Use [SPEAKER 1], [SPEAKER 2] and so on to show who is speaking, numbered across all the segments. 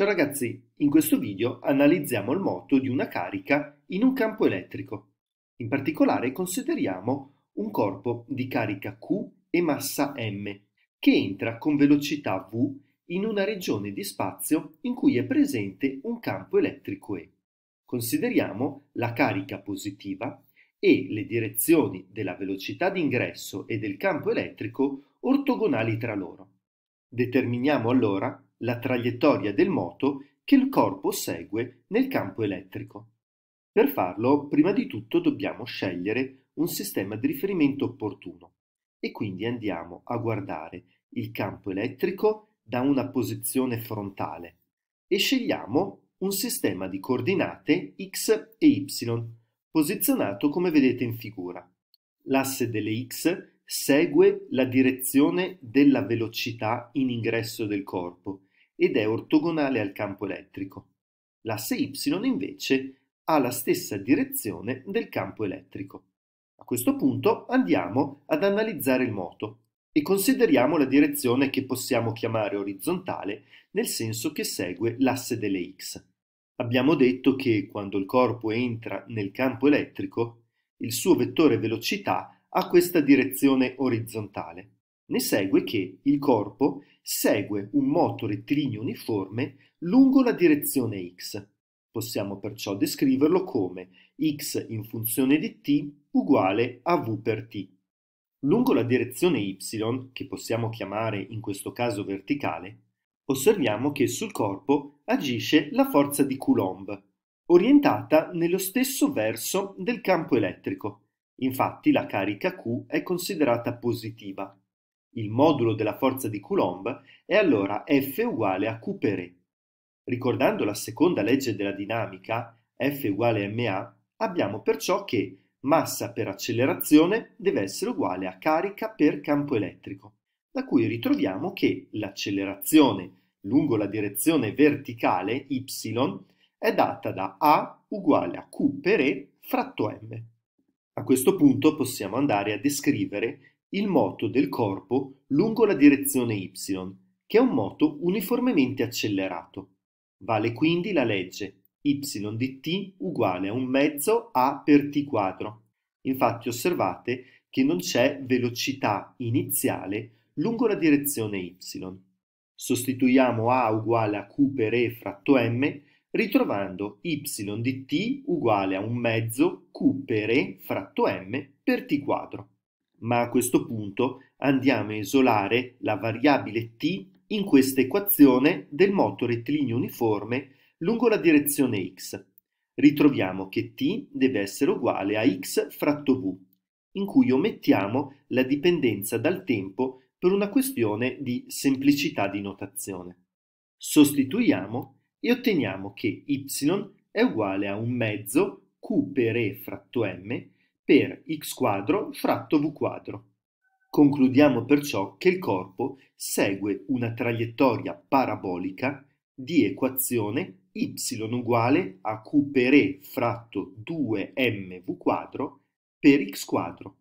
[SPEAKER 1] Ciao ragazzi, in questo video analizziamo il moto di una carica in un campo elettrico. In particolare consideriamo un corpo di carica Q e massa m che entra con velocità v in una regione di spazio in cui è presente un campo elettrico E. Consideriamo la carica positiva e le direzioni della velocità d'ingresso e del campo elettrico ortogonali tra loro. Determiniamo allora la traiettoria del moto che il corpo segue nel campo elettrico. Per farlo, prima di tutto dobbiamo scegliere un sistema di riferimento opportuno e quindi andiamo a guardare il campo elettrico da una posizione frontale e scegliamo un sistema di coordinate x e y, posizionato come vedete in figura. L'asse delle x segue la direzione della velocità in ingresso del corpo ed è ortogonale al campo elettrico. L'asse y invece ha la stessa direzione del campo elettrico. A questo punto andiamo ad analizzare il moto e consideriamo la direzione che possiamo chiamare orizzontale nel senso che segue l'asse delle x. Abbiamo detto che quando il corpo entra nel campo elettrico, il suo vettore velocità ha questa direzione orizzontale. Ne segue che il corpo segue un moto rettilineo uniforme lungo la direzione x. Possiamo perciò descriverlo come x in funzione di t uguale a v per t. Lungo la direzione y, che possiamo chiamare in questo caso verticale, osserviamo che sul corpo agisce la forza di Coulomb, orientata nello stesso verso del campo elettrico. Infatti la carica Q è considerata positiva. Il modulo della forza di Coulomb è allora F uguale a Q/E. Ricordando la seconda legge della dinamica, F uguale a ma, abbiamo perciò che massa per accelerazione deve essere uguale a carica per campo elettrico, da cui ritroviamo che l'accelerazione lungo la direzione verticale y è data da A uguale a Q per E fratto m. A questo punto possiamo andare a descrivere il moto del corpo lungo la direzione y, che è un moto uniformemente accelerato. Vale quindi la legge y di t uguale a un mezzo a per t quadro. Infatti osservate che non c'è velocità iniziale lungo la direzione y. Sostituiamo a uguale a q per e fratto m ritrovando y di t uguale a un mezzo q per e fratto m per t quadro ma a questo punto andiamo a isolare la variabile t in questa equazione del moto rettilineo uniforme lungo la direzione x. Ritroviamo che t deve essere uguale a x fratto v, in cui omettiamo la dipendenza dal tempo per una questione di semplicità di notazione. Sostituiamo e otteniamo che y è uguale a un mezzo q per e fratto m per x quadro fratto v. quadro. Concludiamo perciò che il corpo segue una traiettoria parabolica di equazione y uguale a q per e fratto 2mv per x quadro.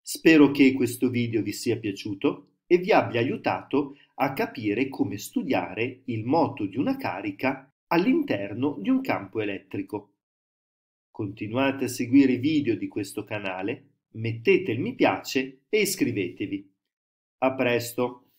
[SPEAKER 1] Spero che questo video vi sia piaciuto e vi abbia aiutato a capire come studiare il moto di una carica all'interno di un campo elettrico. Continuate a seguire i video di questo canale, mettete il mi piace e iscrivetevi. A presto!